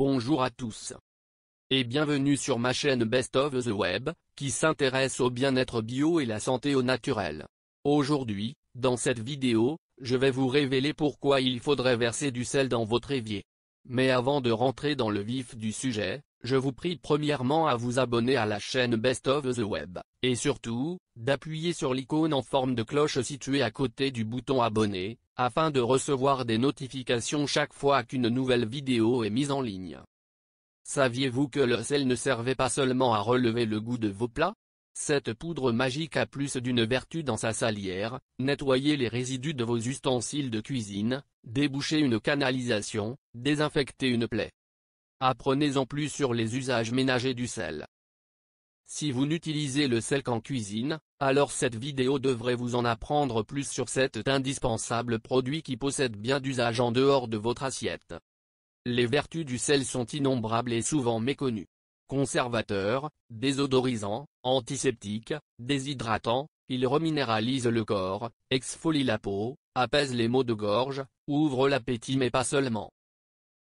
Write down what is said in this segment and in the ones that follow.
Bonjour à tous. Et bienvenue sur ma chaîne Best of the Web, qui s'intéresse au bien-être bio et la santé au naturel. Aujourd'hui, dans cette vidéo, je vais vous révéler pourquoi il faudrait verser du sel dans votre évier. Mais avant de rentrer dans le vif du sujet, je vous prie premièrement à vous abonner à la chaîne Best of the Web, et surtout, d'appuyer sur l'icône en forme de cloche située à côté du bouton abonné, afin de recevoir des notifications chaque fois qu'une nouvelle vidéo est mise en ligne. Saviez-vous que le sel ne servait pas seulement à relever le goût de vos plats Cette poudre magique a plus d'une vertu dans sa salière, nettoyer les résidus de vos ustensiles de cuisine, déboucher une canalisation, désinfecter une plaie. Apprenez en plus sur les usages ménagers du sel. Si vous n'utilisez le sel qu'en cuisine, alors cette vidéo devrait vous en apprendre plus sur cet indispensable produit qui possède bien d'usage en dehors de votre assiette. Les vertus du sel sont innombrables et souvent méconnues. Conservateur, désodorisant, antiseptique, déshydratant, il reminéralise le corps, exfolie la peau, apaise les maux de gorge, ouvre l'appétit mais pas seulement.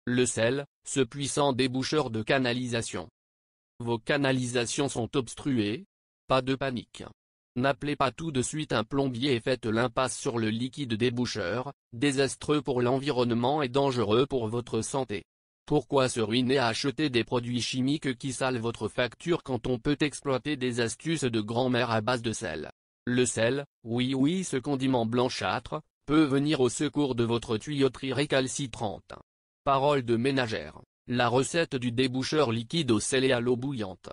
Le sel, ce puissant déboucheur de canalisation vos canalisations sont obstruées Pas de panique. N'appelez pas tout de suite un plombier et faites l'impasse sur le liquide déboucheur, désastreux pour l'environnement et dangereux pour votre santé. Pourquoi se ruiner à acheter des produits chimiques qui salent votre facture quand on peut exploiter des astuces de grand-mère à base de sel Le sel, oui oui ce condiment blanchâtre, peut venir au secours de votre tuyauterie récalcitrante. Parole de ménagère. La recette du déboucheur liquide au sel et à l'eau bouillante.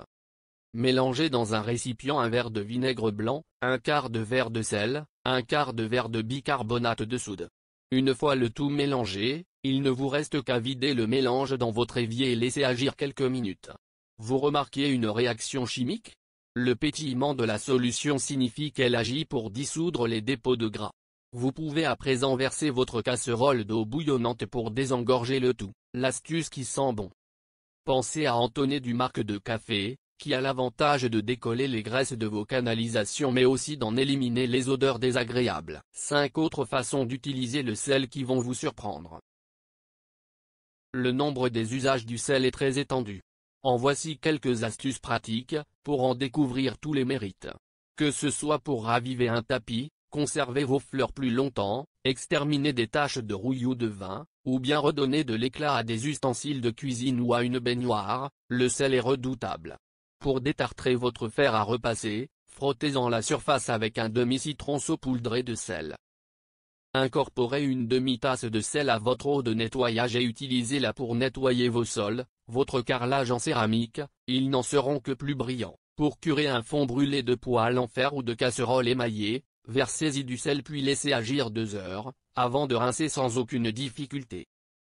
Mélangez dans un récipient un verre de vinaigre blanc, un quart de verre de sel, un quart de verre de bicarbonate de soude. Une fois le tout mélangé, il ne vous reste qu'à vider le mélange dans votre évier et laisser agir quelques minutes. Vous remarquez une réaction chimique Le pétillement de la solution signifie qu'elle agit pour dissoudre les dépôts de gras. Vous pouvez à présent verser votre casserole d'eau bouillonnante pour désengorger le tout, l'astuce qui sent bon. Pensez à entonner du marque de café, qui a l'avantage de décoller les graisses de vos canalisations mais aussi d'en éliminer les odeurs désagréables. 5 autres façons d'utiliser le sel qui vont vous surprendre. Le nombre des usages du sel est très étendu. En voici quelques astuces pratiques, pour en découvrir tous les mérites. Que ce soit pour raviver un tapis, Conservez vos fleurs plus longtemps, exterminez des taches de rouille ou de vin, ou bien redonner de l'éclat à des ustensiles de cuisine ou à une baignoire, le sel est redoutable. Pour détartrer votre fer à repasser, frottez-en la surface avec un demi-citron saupoudré de sel. Incorporez une demi-tasse de sel à votre eau de nettoyage et utilisez-la pour nettoyer vos sols, votre carrelage en céramique, ils n'en seront que plus brillants. Pour curer un fond brûlé de poêle en fer ou de casserole émaillée, versez-y du sel puis laissez agir deux heures, avant de rincer sans aucune difficulté.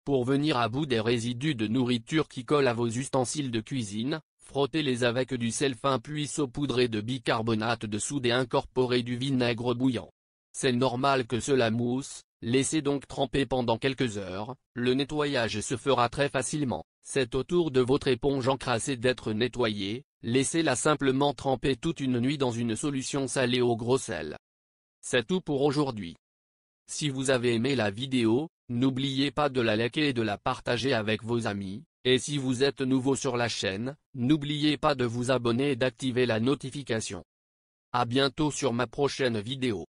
Pour venir à bout des résidus de nourriture qui collent à vos ustensiles de cuisine, frottez-les avec du sel fin puis saupoudrez de bicarbonate de soude et incorporez du vinaigre bouillant. C'est normal que cela mousse, laissez donc tremper pendant quelques heures, le nettoyage se fera très facilement. C'est autour de votre éponge encrassée d'être nettoyée, laissez-la simplement tremper toute une nuit dans une solution salée au gros sel. C'est tout pour aujourd'hui. Si vous avez aimé la vidéo, n'oubliez pas de la liker et de la partager avec vos amis, et si vous êtes nouveau sur la chaîne, n'oubliez pas de vous abonner et d'activer la notification. À bientôt sur ma prochaine vidéo.